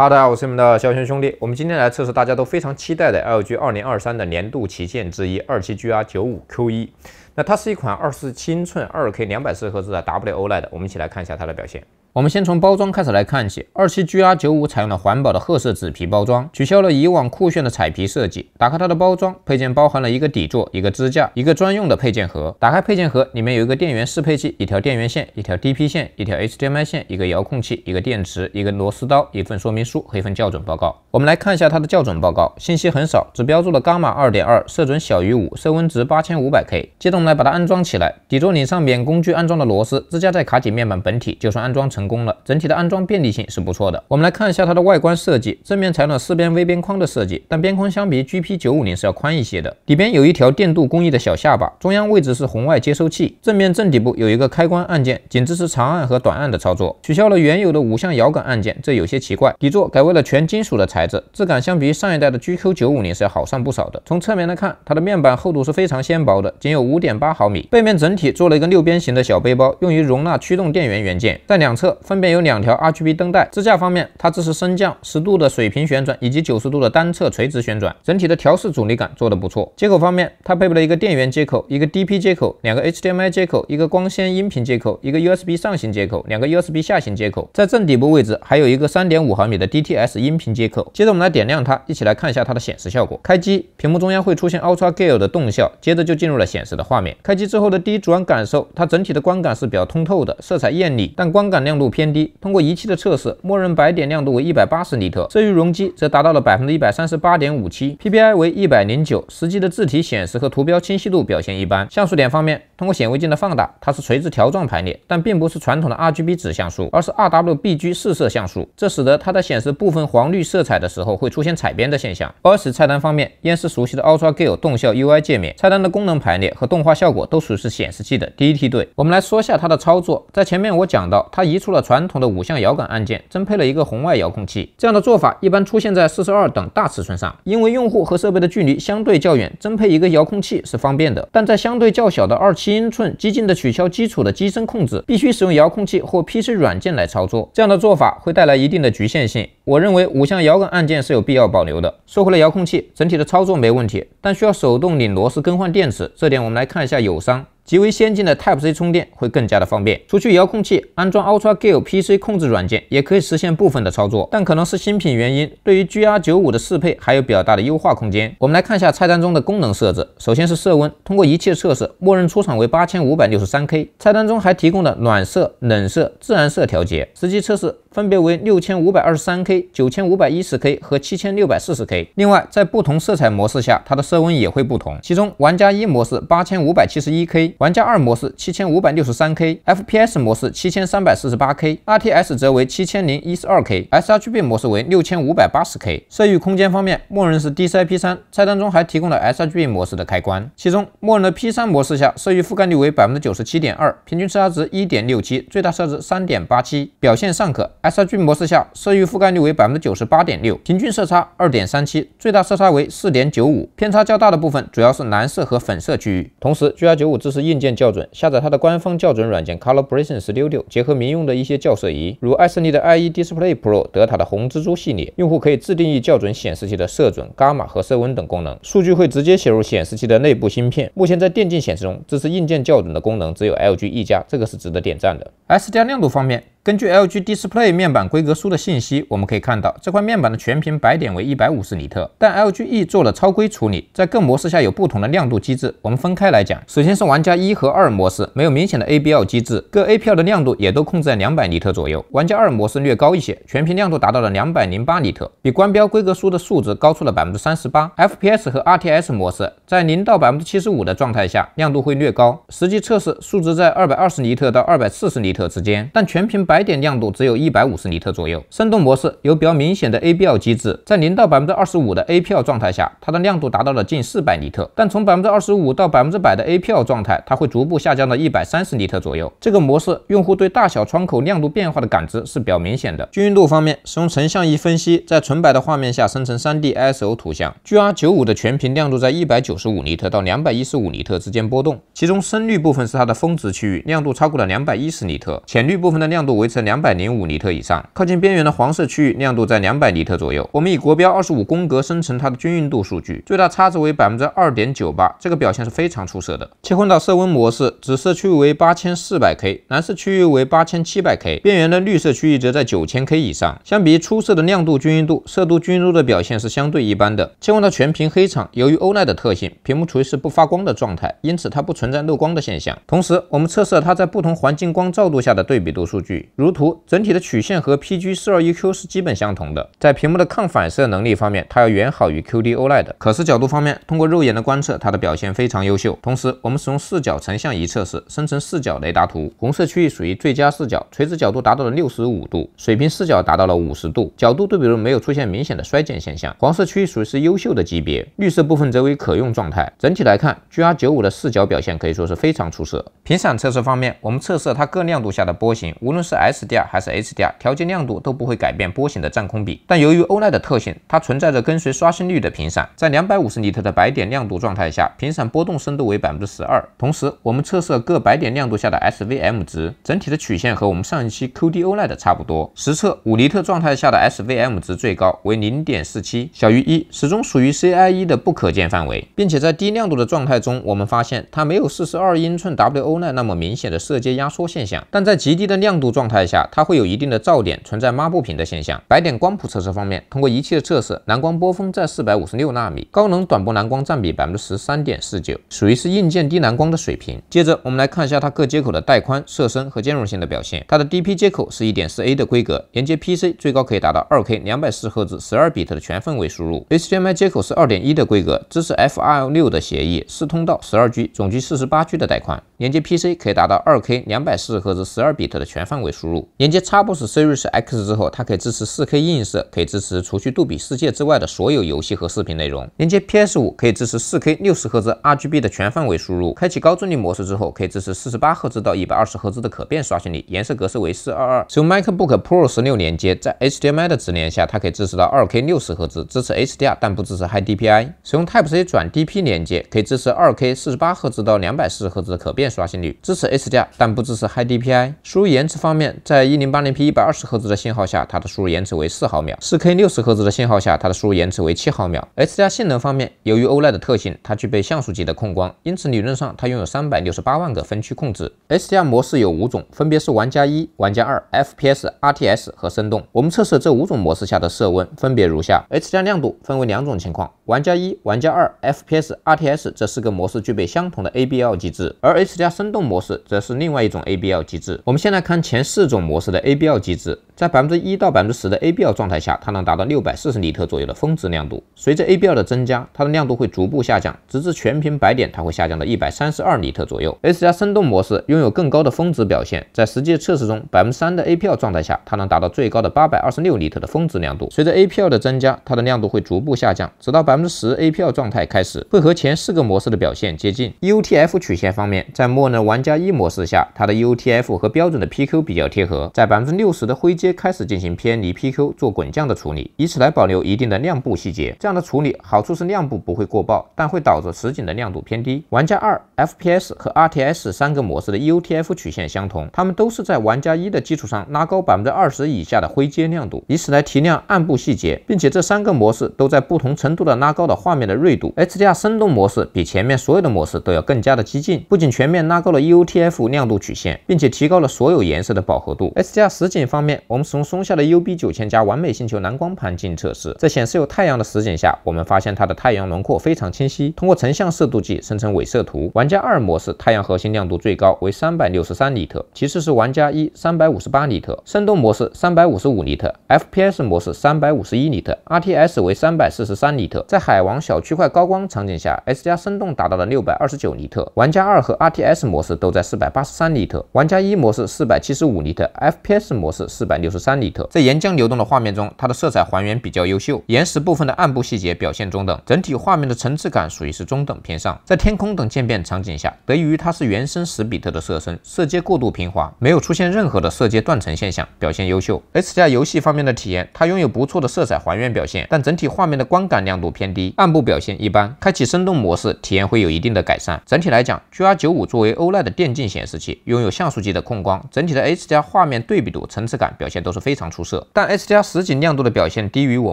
哈喽大家，好，我是你们的肖轩兄弟。我们今天来测试大家都非常期待的 LG 二零二三的年度旗舰之一二七 GR 九五 Q 一。那它是一款二十七寸二 K 两百四十赫兹的 W O l e 的，我们一起来看一下它的表现。我们先从包装开始来看起。二七 GR 九五采用了环保的褐色纸皮包装，取消了以往酷炫的彩皮设计。打开它的包装，配件包含了一个底座、一个支架、一个专用的配件盒。打开配件盒，里面有一个电源适配器、一条电源线、一条 DP 线、一条 HDMI 线、一个遥控器、一个电池、一个螺丝刀、一份说明书和一份校准报告。我们来看一下它的校准报告，信息很少，只标注了伽马二点二，色准小于五，色温值八千五百 K。接着我们来把它安装起来，底座拧上面工具安装的螺丝，支架再卡紧面板本体，就算安装成功了。整体的安装便利性是不错的。我们来看一下它的外观设计，正面采用了四边微边框的设计，但边框相比 GP 九五零是要宽一些的。里边有一条电镀工艺的小下巴，中央位置是红外接收器，正面正底部有一个开关按键，仅支持长按和短按的操作，取消了原有的五项摇杆按键，这有些奇怪。底座改为了全金属的材。材质质感相比于上一代的 GQ 九五零是要好上不少的。从侧面来看，它的面板厚度是非常纤薄的，仅有五点八毫米。背面整体做了一个六边形的小背包，用于容纳驱动电源元件。在两侧分别有两条 RGB 灯带。支架方面，它支持升降十度的水平旋转，以及九十度的单侧垂直旋转。整体的调试阻力感做得不错。接口方面，它配备了一个电源接口，一个 DP 接口，两个 HDMI 接口，一个光纤音频接口，一个 USB 上行接口，两个 USB 下行接口。在正底部位置还有一个三点五毫米的 DTS 音频接口。接着我们来点亮它，一起来看一下它的显示效果。开机，屏幕中央会出现 u l t r a g a l e 的动效，接着就进入了显示的画面。开机之后的第一主观感受，它整体的观感是比较通透的，色彩艳丽，但光感亮度偏低。通过仪器的测试，默认白点亮度为一百八十尼特，色域容积则达到了百分之一百三十八点五七，PPI 为一百零九，实际的字体显示和图标清晰度表现一般。像素点方面，通过显微镜的放大，它是垂直条状排列，但并不是传统的 RGB 指像素，而是 r w b g 四色像素，这使得它的显示部分黄绿色彩。的时候会出现彩边的现象。OS 菜单方面，依然是熟悉的 UltraGear 动效 UI 界面，菜单的功能排列和动画效果都属于是显示器的第一梯队。我们来说下它的操作，在前面我讲到，它移除了传统的五向摇杆按键，增配了一个红外遥控器。这样的做法一般出现在四十二等大尺寸上，因为用户和设备的距离相对较远，增配一个遥控器是方便的。但在相对较小的二七英寸，激进的取消基础的机身控制，必须使用遥控器或 PC 软件来操作，这样的做法会带来一定的局限性。我认为五项摇杆按键是有必要保留的。说回了遥控器整体的操作没问题，但需要手动拧螺丝更换电池，这点我们来看一下友商极为先进的 Type C 充电会更加的方便。除去遥控器，安装 UltraGear PC 控制软件也可以实现部分的操作，但可能是新品原因，对于 GR95 的适配还有比较大的优化空间。我们来看一下菜单中的功能设置，首先是色温，通过仪器测试，默认出厂为八千五百六十三 K，菜单中还提供了暖色、冷色、自然色调节，实际测试。分别为六千五百二十三 k、九千五百一十 k 和七千六百四十 k。另外，在不同色彩模式下，它的色温也会不同。其中，玩家一模式八千五百七十一 k，玩家二模式七千五百六十三 k，FPS 模式七千三百四十八 k，RTS 则为七千零一十二 k，SRGB 模式为六千五百八十 k。色域空间方面，默认是 DCI P3，菜单中还提供了 SRGB 模式的开关。其中，默认的 P3 模式下，色域覆盖率为百分之九十七点二，平均色差值一点六七，最大色差值三点八七，表现尚可。s r g 模式下，色域覆盖率为百分之九十八点六，平均色差二点三七，最大色差为四点九五，偏差较大的部分主要是蓝色和粉色区域。同时，G R 九五支持硬件校准，下载它的官方校准软件 Color Precision Studio，结合民用的一些校色仪，如爱色丽的 iE Display Pro、德塔的红蜘蛛系列，用户可以自定义校准显示器的色准、伽马和色温等功能，数据会直接写入显示器的内部芯片。目前在电竞显示中，支持硬件校准的功能只有 LG 一家，这个是值得点赞的。s 加亮度方面。根据 LG Display 面板规格书的信息，我们可以看到这块面板的全屏白点为一百五十尼特，但 LGE 做了超规处理，在各模式下有不同的亮度机制。我们分开来讲，首先是玩家一和二模式，没有明显的 ABL 机制，各 APL 的亮度也都控制在两百尼特左右。玩家二模式略高一些，全屏亮度达到了两百零八尼特，比光标规格书的数值高出了百分之三十八。FPS 和 RTS 模式在零到百分之七十五的状态下，亮度会略高，实际测试数值在二百二十尼特到二百四十尼特之间，但全屏。白点亮度只有一百五十尼特左右，生动模式有比较明显的 a b l 机制，在零到百分之二十五的 APL 状态下，它的亮度达到了近四百尼特，但从百分之二十五到百分之百的 APL 状态，它会逐步下降到一百三十尼特左右。这个模式用户对大小窗口亮度变化的感知是比较明显的。均匀度方面，使用成像仪分析，在纯白的画面下生成 3D ISO 图像，GR95 的全屏亮度在一百九十五尼特到两百一十五尼特之间波动，其中深绿部分是它的峰值区域，亮度超过了两百一十尼特，浅绿部分的亮度。维持两百零五尼特以上，靠近边缘的黄色区域亮度在两百尼特左右。我们以国标二十五宫格生成它的均匀度数据，最大差值为百分之二点九八，这个表现是非常出色的。切换到色温模式，紫色区域为八千四百 K，蓝色区域为八千七百 K，边缘的绿色区域则在九千 K 以上。相比出色的亮度均匀度，色度均匀度的表现是相对一般的。切换到全屏黑场，由于欧 d 的特性，屏幕处于是不发光的状态，因此它不存在漏光的现象。同时，我们测试了它在不同环境光照度下的对比度数据。如图，整体的曲线和 PG 四二一 Q 是基本相同的。在屏幕的抗反射能力方面，它要远好于 QD O l e d 可视角度方面，通过肉眼的观测，它的表现非常优秀。同时，我们使用视角成像仪测试，生成视角雷达图。红色区域属于最佳视角，垂直角度达到了六十五度，水平视角达到了五十度，角度对比度没有出现明显的衰减现象。黄色区域属于是优秀的级别，绿色部分则为可用状态。整体来看，GR 九五的视角表现可以说是非常出色。频闪测试方面，我们测试它各亮度下的波形，无论是 SDR 还是 HDR，调节亮度都不会改变波形的占空比。但由于 OLED 的特性，它存在着跟随刷新率的频闪。在两百五十尼特的白点亮度状态下，频闪波动深度为百分之十二。同时，我们测试各白点亮度下的 SVM 值，整体的曲线和我们上一期 QD-O l e 的差不多。实测五尼特状态下的 SVM 值最高为零点四七，小于一，始终属于 CIE 的不可见范围。并且在低亮度的状态中，我们发现它没有四十二英寸 W e d 那么明显的色阶压缩现象。但在极低的亮度状状态下，它会有一定的噪点，存在抹不平的现象。白点光谱测试方面，通过仪器的测试，蓝光波峰在四百五十六纳米，高能短波蓝光占比百分之十三点四九，属于是硬件低蓝光的水平。接着我们来看一下它各接口的带宽、色深和兼容性的表现。它的 DP 接口是一点四 a 的规格，连接 PC 最高可以达到二 K 两百四十赫兹十二比特的全范围输入。HDMI 接口是二点一的规格，支持 FRL 六的协议，四通道十二 G 总计四十八 G 的带宽，连接 PC 可以达到二 K 两百四十赫兹十二比特的全范围输。输入连接 Xbox Series X 之后，它可以支持 4K 映射，可以支持除去杜比世界之外的所有游戏和视频内容。连接 PS5 可以支持 4K 60赫兹 RGB 的全范围输入。开启高帧率模式之后，可以支持48赫兹到120赫兹的可变刷新率，颜色格式为422。使用 MacBook Pro 十六连接，在 HDMI 的直连下，它可以支持到 2K 60赫兹，支持 HDR，但不支持 HiDPI。使用 Type-C 转 DP 连接，可以支持 2K 48赫兹到240赫兹的可变刷新率，支持 HDR，但不支持 HiDPI。输入延迟方面。在一零八零 P 一百二十赫兹的信号下，它的输入延迟为四毫秒；四 K 六十赫兹的信号下，它的输入延迟为七毫秒。H 加性能方面，由于 OLED 的特性，它具备像素级的控光，因此理论上它拥有三百六十八万个分区控制。H 加模式有五种，分别是玩家一、玩家二、FPS、RTS 和生动。我们测试这五种模式下的色温分别如下。H 加亮度分为两种情况：玩家一、玩家二、FPS、RTS 这四个模式具备相同的 ABL 机制，而 H 加生动模式则是另外一种 ABL 机制。我们先来看前四。四种模式的 ABL 机制。在百分之一到百分之十的 APL 状态下，它能达到六百四十尼特左右的峰值亮度。随着 APL 的增加，它的亮度会逐步下降，直至全屏白点，它会下降到一百三十二尼特左右。S 加生动模式拥有更高的峰值表现，在实际测试中，百分之三的 APL 状态下，它能达到最高的八百二十六尼特的峰值亮度。随着 APL 的增加，它的亮度会逐步下降，直到百分之十 APL 状态开始，会和前四个模式的表现接近。UTF 曲线方面，在默认玩家一模式下，它的 UTF 和标准的 PQ 比较贴合。在百分之六十的灰阶。开始进行偏离 PQ 做滚降的处理，以此来保留一定的亮部细节。这样的处理好处是亮部不会过曝，但会导致实景的亮度偏低。玩家二 FPS 和 RTS 三个模式的 e o T F 曲线相同，它们都是在玩家一的基础上拉高百分之二十以下的灰阶亮度，以此来提亮暗部细节，并且这三个模式都在不同程度的拉高的画面的锐度。HDR 生动模式比前面所有的模式都要更加的激进，不仅全面拉高了 e o T F 亮度曲线，并且提高了所有颜色的饱和度。HDR 实景方面，我。们。从松下的 UB 九千加完美星球蓝光盘进测试，在显示有太阳的实景下，我们发现它的太阳轮廓非常清晰。通过成像色度计生成伪色图，玩家二模式太阳核心亮度最高为三百六十三尼特，其次是玩家一三百五十八尼特，生动模式三百五十五尼特，FPS 模式三百五十一尼特，RTS 为三百四十三尼特。在海王小区块高光场景下，S 加生动达到了六百二十九尼特，玩家二和 RTS 模式都在四百八十三尼特，玩家一模式四百七十五尼特，FPS 模式四百六。十三尼特，在岩浆流动的画面中，它的色彩还原比较优秀，岩石部分的暗部细节表现中等，整体画面的层次感属于是中等偏上。在天空等渐变场景下，得益于它是原生十比特的色深，色阶过渡平滑，没有出现任何的色阶断层现象，表现优秀。H 加游戏方面的体验，它拥有不错的色彩还原表现，但整体画面的光感亮度偏低，暗部表现一般。开启生动模式，体验会有一定的改善。整体来讲，G R 九五作为欧 e 的电竞显示器，拥有像素级的控光，整体的 H 加画面对比度、层次感表。表现都是非常出色，但 S 加 r 实景亮度的表现低于我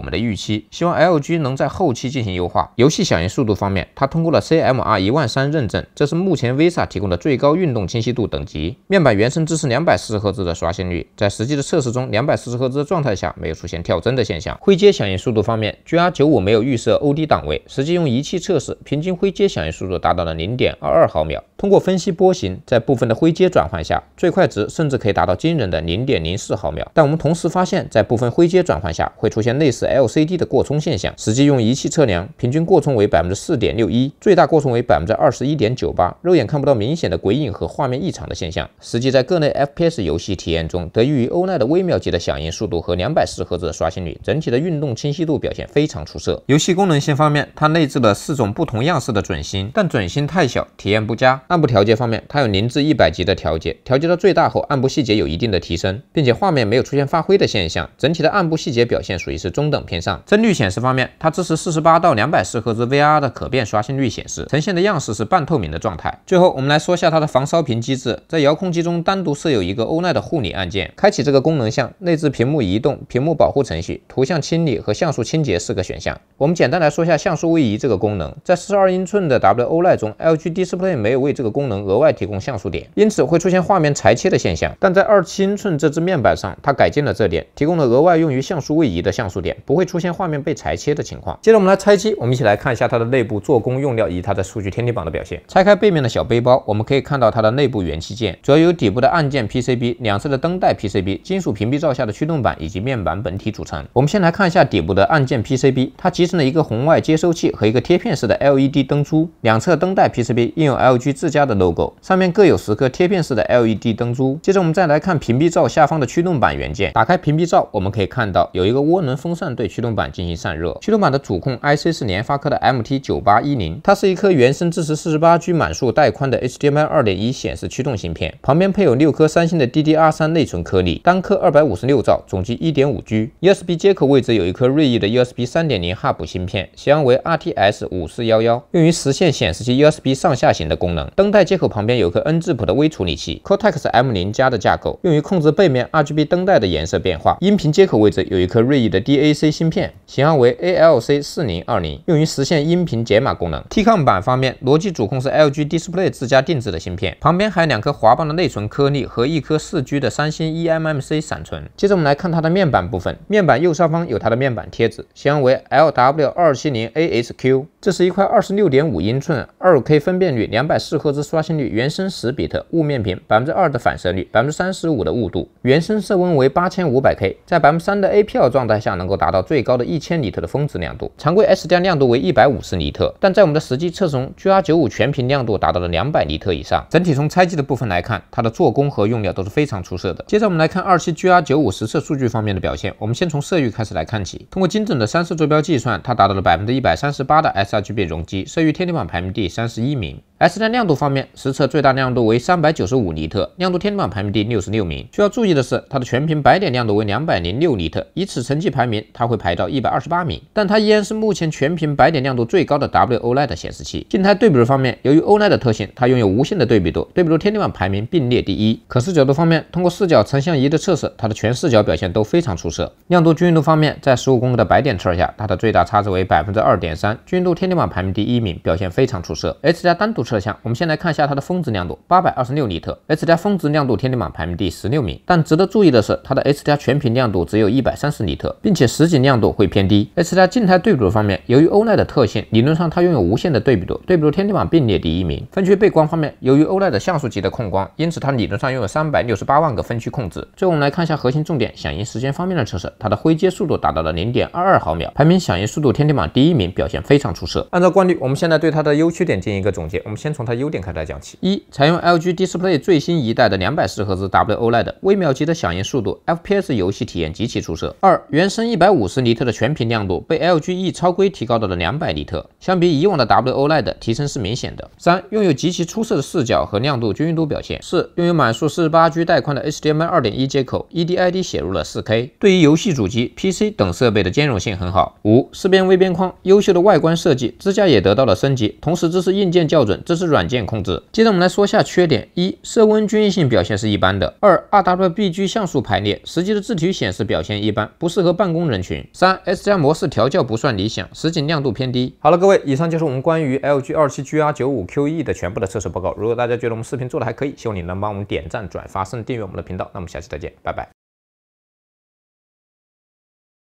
们的预期，希望 LG 能在后期进行优化。游戏响应速度方面，它通过了 CMR 一万三认证，这是目前 v i s a 提供的最高运动清晰度等级。面板原生支持两百四十赫兹的刷新率，在实际的测试中，两百四十赫兹的状态下没有出现跳帧的现象。灰阶响应速度方面，GR95 没有预设 OD 档位，实际用仪器测试，平均灰阶响应速度达到了零点二二毫秒。通过分析波形，在部分的灰阶转换下，最快值甚至可以达到惊人的零点零四毫秒。但我们同时发现，在部分灰阶转换下会出现类似 LCD 的过冲现象。实际用仪器测量，平均过冲为百分之四点六一，最大过冲为百分之二十一点九八。肉眼看不到明显的鬼影和画面异常的现象。实际在各类 FPS 游戏体验中，得益于欧奈的微秒级的响应速度和两百0赫兹的刷新率，整体的运动清晰度表现非常出色。游戏功能性方面，它内置了四种不同样式的准星，但准星太小，体验不佳。暗部调节方面，它有零至一百级的调节，调节到最大后，暗部细节有一定的提升，并且画面没。有出现发灰的现象，整体的暗部细节表现属于是中等偏上。帧率显示方面，它支持四十八到两百四赫兹 VR 的可变刷新率显示，呈现的样式是半透明的状态。最后，我们来说一下它的防烧屏机制，在遥控器中单独设有一个欧奈的护理按键，开启这个功能项内置屏幕移动、屏幕保护程序、图像清理和像素清洁四个选项。我们简单来说一下像素位移这个功能，在四十二英寸的 W O 耐中，LGD Display 没有为这个功能额外提供像素点，因此会出现画面裁切的现象，但在二七英寸这支面板上。它改进了这点，提供了额外用于像素位移的像素点，不会出现画面被裁切的情况。接着我们来拆机，我们一起来看一下它的内部做工用料以及它的数据天地榜的表现。拆开背面的小背包，我们可以看到它的内部元器件主要有底部的按键 PCB、两侧的灯带 PCB、金属屏蔽罩下的驱动板以及面板本体组成。我们先来看一下底部的按键 PCB，它集成了一个红外接收器和一个贴片式的 LED 灯珠。两侧灯带 PCB 应用 LG 自家的 logo，上面各有十颗贴片式的 LED 灯珠。接着我们再来看屏蔽罩下方的驱动板。原件打开屏蔽罩，我们可以看到有一个涡轮风扇对驱动板进行散热。驱动板的主控 I C 是联发科的 MT 九八一零，它是一颗原生支持四十八 G 满速带宽的 HDMI 二点一显示驱动芯片，旁边配有六颗三星的 DDR 三内存颗粒，单颗二百五十六兆，总计一点五 G。USB 接口位置有一颗锐意的 USB 三点零 Hub 芯片，型号为 RTS 五四幺幺，用于实现显示器 USB 上下行的功能。灯带接口旁边有颗 N 字谱的微处理器，Cortex M 零加的架构，用于控制背面 RGB 灯。带的颜色变化，音频接口位置有一颗锐意的 DAC 芯片，型号为 ALC 4020，用于实现音频解码功能。T n 板方面，逻辑主控是 LG Display 自家定制的芯片，旁边还有两颗滑棒的内存颗粒和一颗四 G 的三星 eMMC 闪存。接着我们来看它的面板部分，面板右上方有它的面板贴纸，型号为 LW 二七零 ASQ。这是一块二十六点五英寸、二 K 分辨率、两百四赫兹刷新率、原生十比特雾面屏、百分之二的反射率、百分之三十五的雾度、原生色温为八千五百 K，在百分之三的 APL 状态下能够达到最高的一千尼特的峰值亮度，常规 S 加亮度为一百五十尼特，但在我们的实际测试中，GR 九五全屏亮度达到了两百尼特以上。整体从拆机的部分来看，它的做工和用料都是非常出色的。接着我们来看二期 GR 九五实测数据方面的表现。我们先从色域开始来看起，通过精准的三色坐标计算，它达到了百分之一百三十八的 S。沙巨变容积，收入天天板排名第三十一名。S 在亮度方面，实测最大亮度为三百九十五尼特，亮度天地板排名第六十六名。需要注意的是，它的全屏白点亮度为两百零六尼特，以此成绩排名，它会排到一百二十八名。但它依然是目前全屏白点亮度最高的 WOLED 显示器。静态对比度方面，由于 OLED 的特性，它拥有无限的对比度，对比度天地板排名并列第一。可视角度方面，通过视角成像仪的测试，它的全视角表现都非常出色。亮度均匀度方面，在十五宫格的白点测下，它的最大差值为百分之二点三，均匀度天地板排名第一名，表现非常出色。S 加单独摄像，我们先来看一下它的峰值亮度，八百二十六尼特 h 加峰值亮度天地榜排名第十六名。但值得注意的是，它的 h 加全屏亮度只有一百三十尼特，并且实景亮度会偏低。h 加静态对比度方面，由于欧莱的特性，理论上它拥有无限的对比度，对比度天地榜并列第一名。分区背光方面，由于欧莱的像素级的控光，因此它理论上拥有三百六十八万个分区控制。最后我们来看一下核心重点响应时间方面的测试，它的灰阶速度达到了零点二二毫秒，排名响应速度天地榜第一名，表现非常出色。按照惯例，我们现在对它的优缺点进行一个总结，我们。先从它优点开始来讲起：一、采用 LG Display 最新一代的两百四十赫兹 WOLED 微秒级的响应速度，FPS 游戏体验极其出色；二、原生一百五十尼特的全屏亮度被 LG E 超规提高到了两百尼特，相比以往的 WOLED 提升是明显的；三、拥有极其出色的视角和亮度均匀度表现；四、拥有满速四十八 G 带宽的 HDMI 二点一接口，EDID 写入了四 K，对于游戏主机、PC 等设备的兼容性很好；五、四边微边框，优秀的外观设计，支架也得到了升级，同时支持硬件校准。这是软件控制。接着我们来说下缺点：一、色温均匀性表现是一般的；二、RWBG 像素排列，实际的字体显示表现一般，不适合办公人群；三、S 加模式调教不算理想，实景亮度偏低。好了，各位，以上就是我们关于 LG 二七 GR 九五 QE 的全部的测试报告。如果大家觉得我们视频做的还可以，希望你能帮我们点赞、转发，甚至订阅我们的频道。那我们下期再见，拜拜。